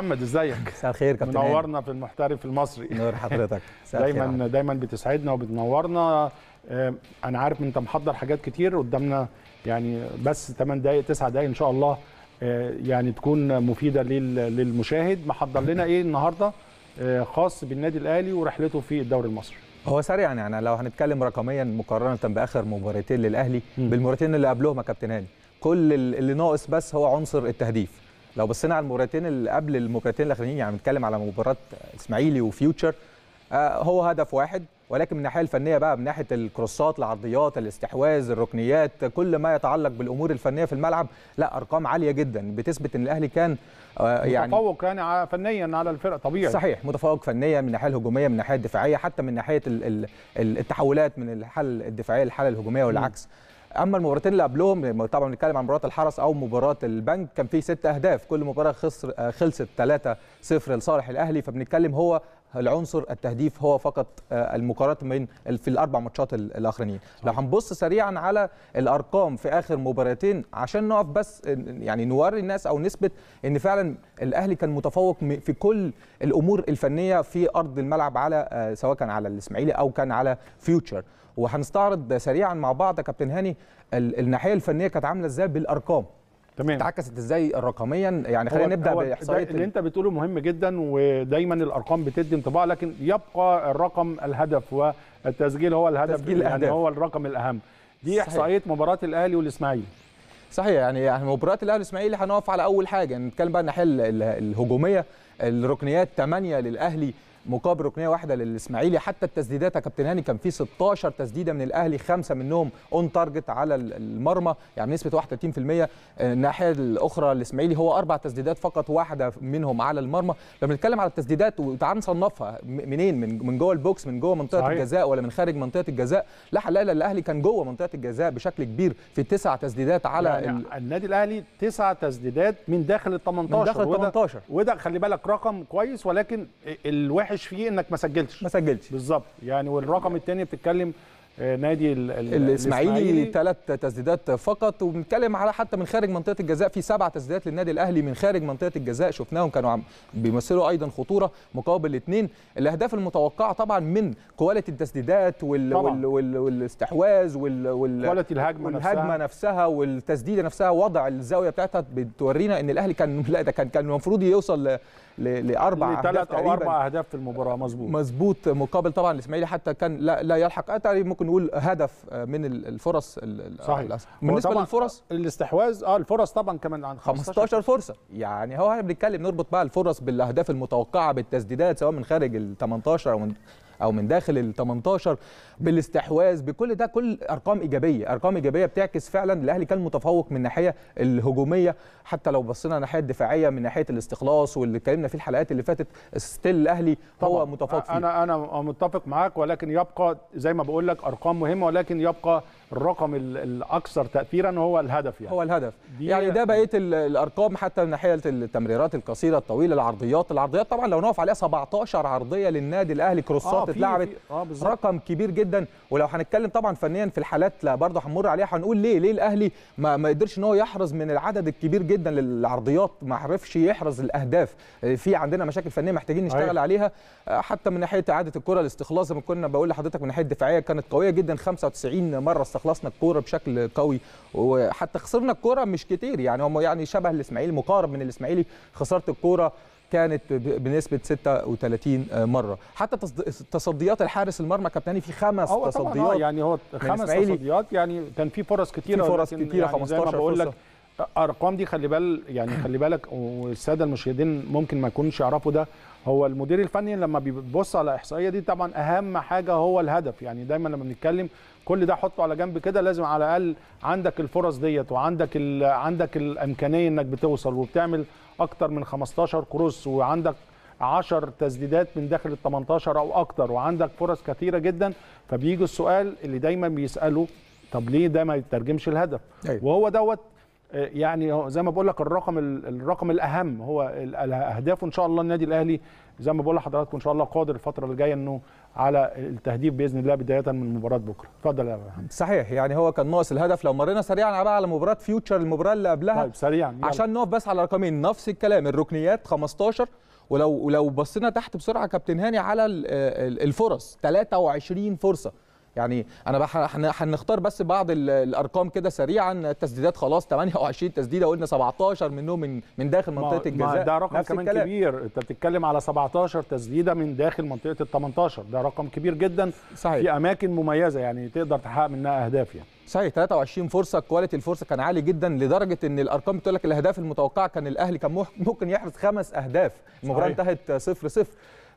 محمد ازيك مساء الخير كابتن منورنا في المحترف المصري نور حضرتك دايما دايما بتسعدنا وبتنورنا آه، انا عارف انت محضر حاجات كتير قدامنا يعني بس 8 دقائق 9 دقائق ان شاء الله آه، يعني تكون مفيده للمشاهد محضر لنا ايه النهارده آه، خاص بالنادي الاهلي ورحلته في الدوري المصري هو سريعا يعني لو هنتكلم رقميا مقارنه باخر مباراتين للاهلي بالمباراتين اللي قبلهم يا كابتن هاني كل اللي ناقص بس هو عنصر التهديف لو بصينا على المباراتين اللي قبل المباراتين الاخرانيين يعني بنتكلم على مباراه اسماعيلي وفيوتشر آه، هو هدف واحد ولكن من الناحيه الفنيه بقى من ناحيه الكروسات العرضيات الاستحواذ الركنيات كل ما يتعلق بالامور الفنيه في الملعب لا ارقام عاليه جدا بتثبت ان الاهلي كان آه، يعني متفوق يعني فنيا على الفرق طبيعي صحيح متفوق فنيا من الناحيه الهجوميه من الناحيه الدفاعيه حتى من ناحيه التحولات من الحاله الدفاعيه للحاله الهجوميه والعكس م. اما المباراتين اللي قبلهم يعني طبعا بنتكلم عن مباراه الحرس او مباراه البنك كان في ست اهداف كل مباراه خسر خلصت 3 0 لصالح الاهلي فبنتكلم هو العنصر التهديف هو فقط آه، المقارنه من في الاربع ماتشات الاخرانيين لو هنبص سريعا على الارقام في اخر مباراتين عشان نقف بس يعني نوري الناس او نثبت ان فعلا الاهلي كان متفوق في كل الامور الفنيه في ارض الملعب على آه، سواء كان على الاسماعيلي او كان على فيوتشر وهنستعرض سريعا مع بعض كابتن هاني الناحيه الفنيه كانت عامله ازاي بالارقام تمام اتعكست ازاي رقميا يعني خلينا نبدا باحصائيه اللي انت بتقوله مهم جدا ودايما الارقام بتدي انطباع لكن يبقى الرقم الهدف والتسجيل هو الهدف تسجيل يعني هو الرقم الاهم دي احصائيه مباراه الاهلي والاسماعيلي صحيح يعني, يعني مباراه الاهلي والاسماعيلي هنقف على اول حاجه نتكلم بقى الناحيه الهجوميه الركنيات 8 للاهلي مقابل ركنيه واحده للاسماعيلي حتى التسديدات يا كابتن هاني كان في 16 تسديده من الاهلي خمسه منهم اون تارجت على المرمى يعني نسبه 31% الناحيه الاخرى الاسماعيلي هو اربع تسديدات فقط واحده منهم على المرمى لما نتكلم على التسديدات وتعال نصنفها منين من من جوه البوكس من جوه منطقه صحيح. الجزاء ولا من خارج منطقه الجزاء لا حلال لا الاهلي كان جوه منطقه الجزاء بشكل كبير في تسع تسديدات على يعني ال... النادي الاهلي تسع تسديدات من داخل ال 18 من داخل ال 18 وده, وده خلي بالك رقم كويس ولكن الوحش مش فيه انك ما سجلتش ما سجلتش بالظبط يعني والرقم الثاني بتتكلم آه، نادي الاسماعيلي ثلاث تسديدات فقط وبنتكلم على حتى من خارج منطقه الجزاء في سبع تسديدات للنادي الاهلي من خارج منطقه الجزاء شفناهم كانوا عم بيمثلوا ايضا خطوره مقابل الاثنين الاهداف المتوقعه طبعا من كواليتي التسديدات وال وال وال والاستحواذ وال وال كواليتي الهجمه والهجمه نفسها والتسديده نفسها وضع الزاويه بتاعتها بتورينا ان الاهلي كان لا ده كان كان المفروض يوصل لاربع اهداف او اربع اهداف في المباراه مظبوط مظبوط مقابل طبعا الاسماعيلي حتى كان لا, لا يلحق تقريبا ممكن نقول هدف آه، من الفرص صحيح بالنسبه للفرص الاستحواذ اه الفرص طبعا كمان عن 15, 15 فرصه يعني هو احنا بنتكلم نربط بقى الفرص بالاهداف المتوقعه بالتسديدات سواء من خارج ال 18 او من او من داخل ال 18 بالاستحواذ بكل ده كل ارقام ايجابيه ارقام ايجابيه بتعكس فعلا الاهلي كان متفوق من الناحيه الهجوميه حتى لو بصينا الناحيه الدفاعيه من ناحيه الاستخلاص واللي اتكلمنا فيه الحلقات اللي فاتت ستيل الاهلي هو متفوق فيه انا انا متفق معاك ولكن يبقى زي ما بقول لك ارقام مهمه ولكن يبقى الرقم الاكثر تاثيرا هو الهدف يعني هو الهدف يعني ده بقيه الارقام حتى من ناحيه التمريرات القصيره الطويله العرضيات العرضيات طبعا لو نقف عليها 17 عرضيه للنادي الاهلي كروسات آه اتلعبت آه رقم كبير جدا ولو هنتكلم طبعا فنيا في الحالات برضه هنمر عليها هنقول ليه ليه الاهلي ما, ما يقدرش ان هو يحرز من العدد الكبير جدا للعرضيات ما عرفش يحرز الاهداف آه، في عندنا مشاكل فنيه محتاجين نشتغل أيه. عليها آه، حتى من ناحيه اعاده الكره الاستخلاص زي ما كنا بقول لحضرتك من ناحيه الدفاعيه كانت قويه جدا 95 مره استخلصنا الكوره بشكل قوي وحتى خسرنا الكوره مش كتير يعني هم يعني شبه الاسماعيلي مقارب من الاسماعيلي خساره الكوره كانت بنسبه 36 مره حتى تصديات الحارس المرمى كابتني في خمس آه، تصديات طبعاً يعني هو خمس تصديات يعني كان في فرص كتيره في فرص كتيره يعني 15 زي ما بقول لك ارقام دي خلي بال يعني خلي بالك والساده المشاهدين ممكن ما يكونوش يعرفوا ده هو المدير الفني لما بيبص على الاحصائيه دي طبعا اهم حاجه هو الهدف يعني دايما لما بنتكلم كل ده حطه على جنب كده لازم على الاقل عندك الفرص ديت وعندك ال... عندك الامكانيه انك بتوصل وبتعمل اكتر من 15 كروس وعندك 10 تسديدات من داخل ال 18 او اكتر وعندك فرص كثيره جدا فبيجي السؤال اللي دايما بيساله طب ليه ده ما يترجمش الهدف أيوة. وهو دوت آه، يعني زي ما بقول لك الرقم الرقم الاهم هو الاهداف وان شاء الله النادي الاهلي زي ما بقول لحضراتكم ان شاء الله قادر الفتره اللي جايه انه على التهديف باذن الله بدايه من مباراه بكره اتفضل يا محمد صحيح يعني هو كان ناقص الهدف لو مرينا سريعا بقى على مباراه فيوتشر المباراه اللي قبلها طيب سريعا يلا. عشان نقف بس على رقمين نفس الكلام الركنيات 15 ولو ولو بصينا تحت بسرعه كابتن هاني على الفرص 23 فرصه يعني انا هنختار بس بعض الارقام كده سريعا التسديدات خلاص 28 تسديده قلنا 17 منهم من من داخل منطقه الجزاء ده رقم كمان الكلام. كبير انت بتتكلم على 17 تسديده من داخل منطقه ال 18 ده رقم كبير جدا صحيح. في اماكن مميزه يعني تقدر تحقق منها اهداف يعني صحيح 23 فرصه كواليتي الفرصه كان عالي جدا لدرجه ان الارقام بتقول لك الاهداف المتوقعه كان الاهلي كان ممكن يحرز خمس اهداف المباراه انتهت 0 0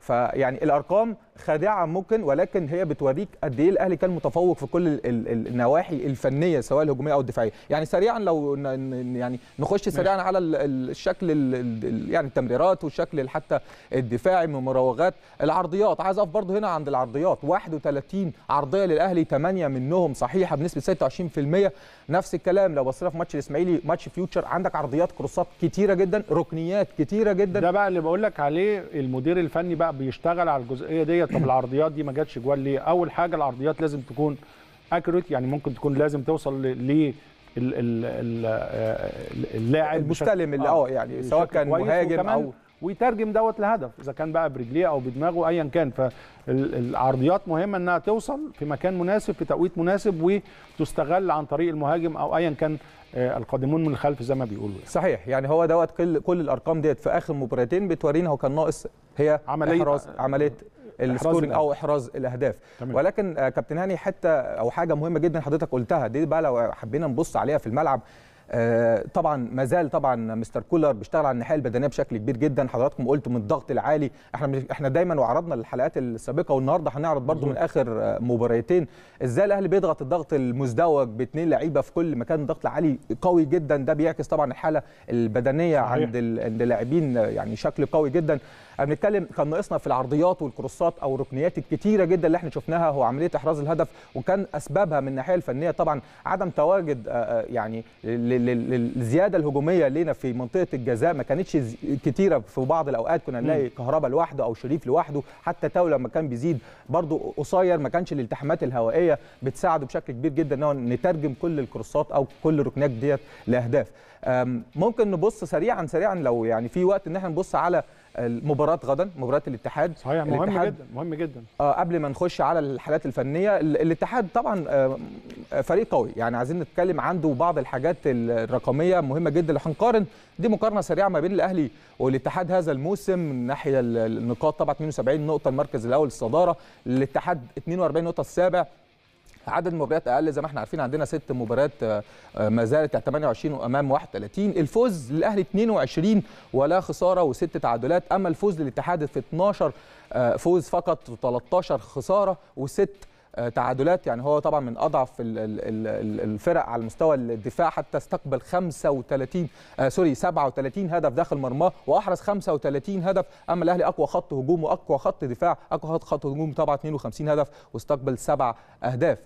فيعني الارقام خادعه ممكن ولكن هي بتوريك قد ايه الاهلي كان متفوق في كل النواحي الفنيه سواء الهجوميه او الدفاعيه يعني سريعا لو يعني نخش سريعا على الشكل يعني التمريرات والشكل حتى الدفاعي من مراوغات العرضيات عايز اقف برضه هنا عند العرضيات 31 عرضيه للاهلي 8 منهم صحيحه بنسبه 26% نفس الكلام لو بصينا في ماتش الاسماعيلي ماتش فيوتشر عندك عرضيات كروسات كتيره جدا ركنيات كتيره جدا ده بقى اللي بقول لك عليه المدير الفني بقى ده بيشتغل على الجزئيه ديت طب العرضيات دي ما جاتش جوال ليه؟ اول حاجه العرضيات لازم تكون اكيوريت يعني ممكن تكون لازم توصل ل آه، اللاعب المستلم اللي اه يعني سواء كان مهاجم او ويترجم دوت لهدف اذا كان بقى برجليه او بدماغه ايا كان فالعرضيات مهمه انها توصل في مكان مناسب في توقيت مناسب وتستغل عن طريق المهاجم او ايا كان آه، القادمون من الخلف زي ما بيقولوا يعني. صحيح يعني هو دوت كل كل الارقام ديت في اخر مباراتين بتورينا هو كان ناقص هي عمليه احراز آه، عمليه السكورينج او احراز الاهداف تمام. ولكن آه، كابتن هاني حته او حاجه مهمه جدا حضرتك قلتها دي بقى لو حبينا نبص عليها في الملعب آه، طبعا ما زال طبعا مستر كولر بيشتغل على الناحيه البدنيه بشكل كبير جدا حضراتكم قلتوا من الضغط العالي احنا احنا دايما وعرضنا الحلقات السابقه والنهارده هنعرض برضو من اخر آه، مباريتين ازاي الاهلي بيضغط الضغط المزدوج باثنين لعيبه في كل مكان ضغط عالي قوي جدا ده بيعكس طبعا الحاله البدنيه عند عند اللاعبين آه، يعني شكل قوي جدا بنتكلم كان ناقصنا في العرضيات والكروسات او الركنيات الكتيره جدا اللي احنا شفناها هو عمليه احراز الهدف وكان اسبابها من الناحيه الفنيه طبعا عدم تواجد يعني للزياده الهجوميه لينا في منطقه الجزاء ما كانتش كتيره في بعض الاوقات كنا نلاقي كهربا لوحده او شريف لوحده حتى تاو لما كان بيزيد برضه قصير ما كانش الالتحامات الهوائيه بتساعده بشكل كبير جدا ان هو نترجم كل الكروسات او كل الركنات ديت لاهداف ممكن نبص سريعا سريعا لو يعني في وقت ان احنا نبص على المباراه غدا مباراه الاتحاد صحيح مهم الاتحاد جدا مهم جدا اه قبل ما نخش على الحالات الفنيه الاتحاد طبعا آه، آه، فريق قوي يعني عايزين نتكلم عنده بعض الحاجات الرقميه مهمه جدا هنقارن دي مقارنه سريعه ما بين الاهلي والاتحاد هذا الموسم من ناحيه النقاط طبعا 72 نقطه المركز الاول الصداره الاتحاد 42 نقطه السابع عدد مباريات اقل زي ما احنا عارفين عندنا ست مباريات آه، آه، ما زالت 28 امام 31 الفوز للاهلي 22 ولا خساره وست تعادلات اما الفوز للاتحاد في 12 آه، فوز فقط و13 خساره وست آه، تعادلات يعني هو طبعا من اضعف الفرق على المستوى الدفاع حتى استقبل 35 آه، سوري 37 هدف داخل مرماه واحرز 35 هدف اما الاهلي اقوى خط هجوم واقوى خط دفاع اقوى خط هجوم طبعا 52 هدف واستقبل سبع اهداف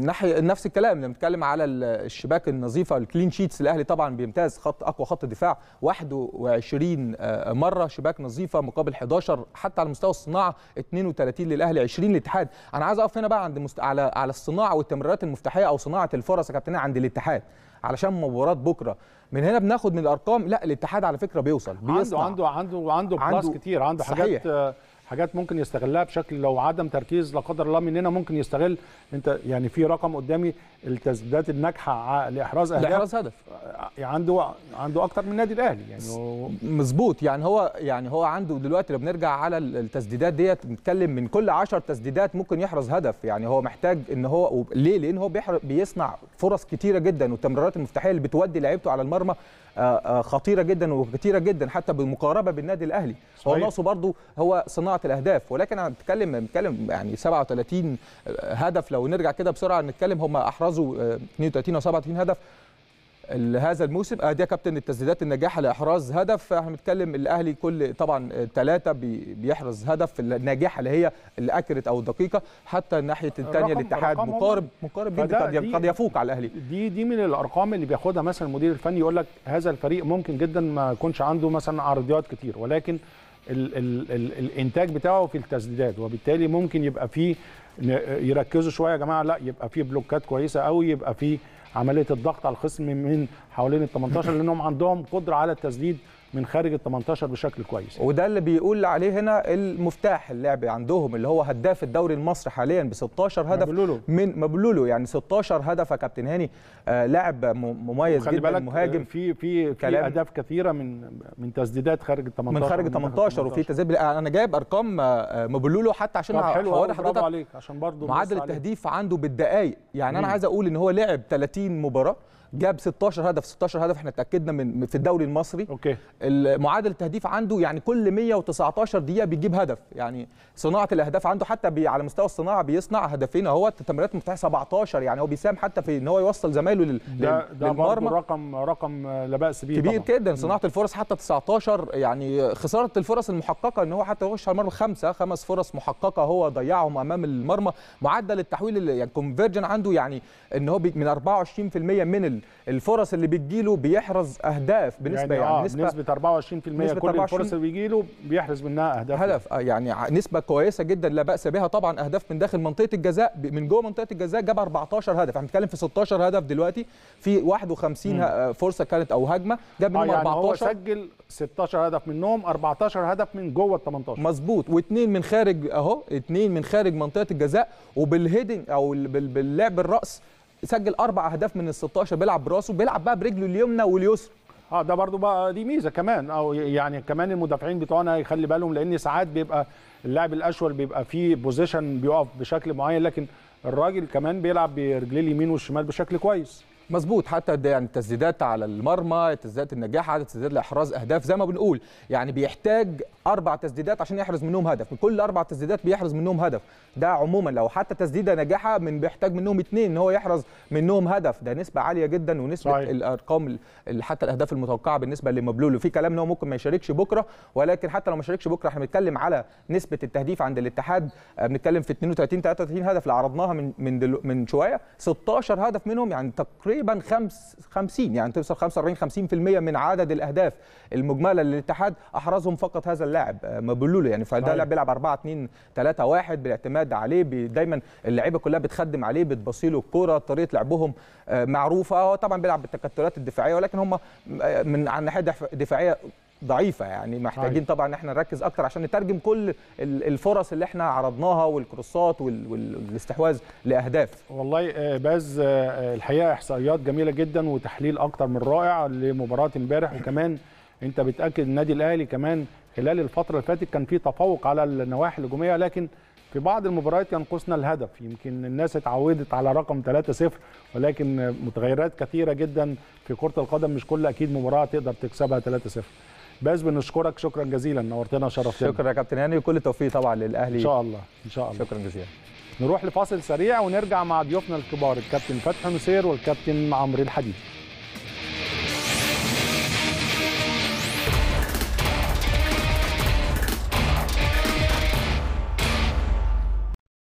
ناحيه نفس الكلام لما بنتكلم على الشباك النظيفه الكلين شيتس الاهلي طبعا بيمتاز خط اقوى خط دفاع 21 آه، مره شباك نظيفه مقابل 11 حتى على مستوى الصناعه 32 للاهلي 20 للاتحاد انا عايز اقف هنا بقى عند مست... على على الصناعه والتمريرات المفتاحيه او صناعه الفرص يا كابتن عند الاتحاد علشان مباراه بكره من هنا بناخد من الارقام لا الاتحاد على فكره بيوصل بيصنع. عنده عنده عنده عنده بلاس كتير عنده صحيح. حاجات آه، حاجات ممكن يستغلها بشكل لو عدم تركيز لا قدر الله مننا ممكن يستغل انت يعني في رقم قدامي التسديدات الناجحه لاحراز اهداف لاحراز هدف آه، عنده عنده اكتر من النادي الاهلي يعني مظبوط يعني هو يعني هو عنده دلوقتي لو بنرجع على التسديدات ديت بنتكلم من كل 10 تسديدات ممكن يحرز هدف يعني هو محتاج ان هو ليه لان هو بيصنع فرص كتيره جدا والتمريرات المفتاحيه اللي بتودي لعيبته على المرمى آه، آه، خطيره جدا وكتيره جدا حتى بالمقاربه بالنادي الاهلي صحيح. هو ناقصه برضه هو صناعه الاهداف ولكن انا بتكلم بنتكلم يعني 37 آه، هدف لو نرجع كده بسرعه نتكلم هم احرزوا 32 آه، او 37 هدف هذا الموسم ادي آه كابتن التسديدات الناجحه لاحراز هدف احنا بنتكلم الاهلي كل طبعا ثلاثه آه، بيحرز هدف الناجحه اللي هي الاكرت او الدقيقه حتى الناحيه الثانيه الاتحاد مقارب مقارب جدا قد قد يفوق على الاهلي دي دي من الارقام اللي بياخدها مثلا المدير الفني يقول لك هذا الفريق ممكن جدا ما يكونش عنده مثلا عرضيات كتير ولكن الـ الـ الـ الانتاج بتاعه في التسديدات وبالتالي ممكن يبقى فيه يركزوا شويه يا جماعه لا يبقى فيه بلوكات كويسه او يبقى فيه عمليه الضغط على الخصم من حوالين ال 18 لانهم عندهم قدره على التسديد من خارج ال 18 بشكل كويس وده اللي بيقول عليه هنا المفتاح اللعب عندهم اللي هو هداف الدوري المصري حاليا ب 16 هدف مبلولو. من مبلولو يعني 16 هدف يا كابتن هاني آه لاعب مميز جدا بالك آه، مهاجم في في في اهداف كثيره من من تسديدات خارج ال 18 من خارج ال 18 وفي تسديد انا جايب ارقام آه، آه، مبلولو حتى عشان حوار حضرتك عليك عشان برضه معدل التهديف عنده بالدقائق يعني مم. انا عايز اقول ان هو لعب 30 مباراه جاب 16 هدف 16 هدف احنا اتاكدنا من في الدوري المصري اوكي معدل التهديف عنده يعني كل 119 دقيقه بيجيب هدف يعني صناعه الاهداف عنده حتى بي على مستوى الصناعه بيصنع هدفين اهو تمريرات مفتاح 17 يعني هو بيساهم حتى في ان هو يوصل زمايله لل... ده ده للمرمى رقم رقم لا باس به كبير جدا صناعه الفرص حتى 19 يعني خساره الفرص المحققه ان هو حتى يخش على المرمى خمسه خمس فرص محققه هو ضيعهم امام المرمى معدل التحويل يعني كونفرجن عنده يعني ان هو من 24% من الفرص اللي بتجيله بيحرز اهداف بنسبه يعني, يعني آه نسبة, نسبه 24% نسبة كل 24 الفرص اللي بيجيله بيحرز منها اهداف هدف آه، يعني نسبه كويسه جدا لا باس بها طبعا اهداف من داخل منطقه الجزاء من جوه منطقه الجزاء جاب 14 هدف احنا بنتكلم في 16 هدف دلوقتي في 51 م. آه، فرصه كانت او هجمه جاب منهم آه يعني 14 هو سجل 16 هدف منهم 14 هدف من جوه ال 18 مظبوط واثنين من خارج اهو اثنين من خارج منطقه الجزاء وبالهيدنج او باللعب الراس سجل اربع اهداف من ال 16 بيلعب براسه بيلعب بقى برجله اليمنى واليسرى اه ده برضو بقى دي ميزه كمان او يعني كمان المدافعين بتوعنا يخلي بالهم لان ساعات بيبقى اللاعب الاشول بيبقى فيه بوزيشن بيقف بشكل معين لكن الراجل كمان بيلعب برجليه اليمين والشمال بشكل كويس مظبوط حتى يعني التسديدات على المرمى التسديدات النجاحه عدد التسديدات لاحراز اهداف زي ما بنقول يعني بيحتاج اربع تسديدات عشان يحرز منهم هدف من كل اربع تسديدات بيحرز منهم هدف ده عموما لو حتى تسديده ناجحه من بيحتاج منهم اثنين ان هو يحرز منهم هدف ده نسبه عاليه جدا ونسبه صحيح. الارقام حتى الاهداف المتوقعه بالنسبه لمبلول وفي كلام ان هو ممكن ما يشاركش بكره ولكن حتى لو ما شاركش بكره احنا بنتكلم على نسبه التهديف عند الاتحاد آه، بنتكلم في 32 33 هدف اللي عرضناها من من من شويه 16 هدف منهم يعني تقريبا تقريبا 50 يعني توصل 45 50% من عدد الاهداف المجمله للاتحاد احرزهم فقط هذا اللاعب آه، مبلولو يعني فده لاعب بيلعب 4 2 3 1 بالاعتماد عليه دايما اللعيبه كلها بتخدم عليه بتبصي له الكوره طريقه لعبهم آه، معروفه هو آه، طبعا بيلعب بالتكتلات الدفاعيه ولكن هم من على الناحيه الدفاعيه ضعيفه يعني محتاجين طيب. طبعا ان احنا نركز اكتر عشان نترجم كل الفرص اللي احنا عرضناها والكروسات والاستحواذ لاهداف والله آه، باز آه، آه، الحقيقه احصائيات جميله جدا وتحليل اكتر من رائع لمباراه امبارح وكمان انت بتاكد النادي الاهلي كمان خلال الفتره اللي فاتت كان في تفوق على النواحي الهجوميه لكن في بعض المباريات ينقصنا الهدف يمكن الناس اتعودت على رقم 3-0 ولكن متغيرات كثيره جدا في كره القدم مش كل اكيد مباراه تقدر تكسبها 3-0 بس بنشكرك شكرا جزيلا نورتنا وشرفتنا شكرا يا كابتن هاني وكل التوفيق طبعا للاهلي ان شاء الله ان شاء الله شكرا جزيلا نروح لفاصل سريع ونرجع مع ضيوفنا الكبار الكابتن فتحي نصير والكابتن عمرو الحديد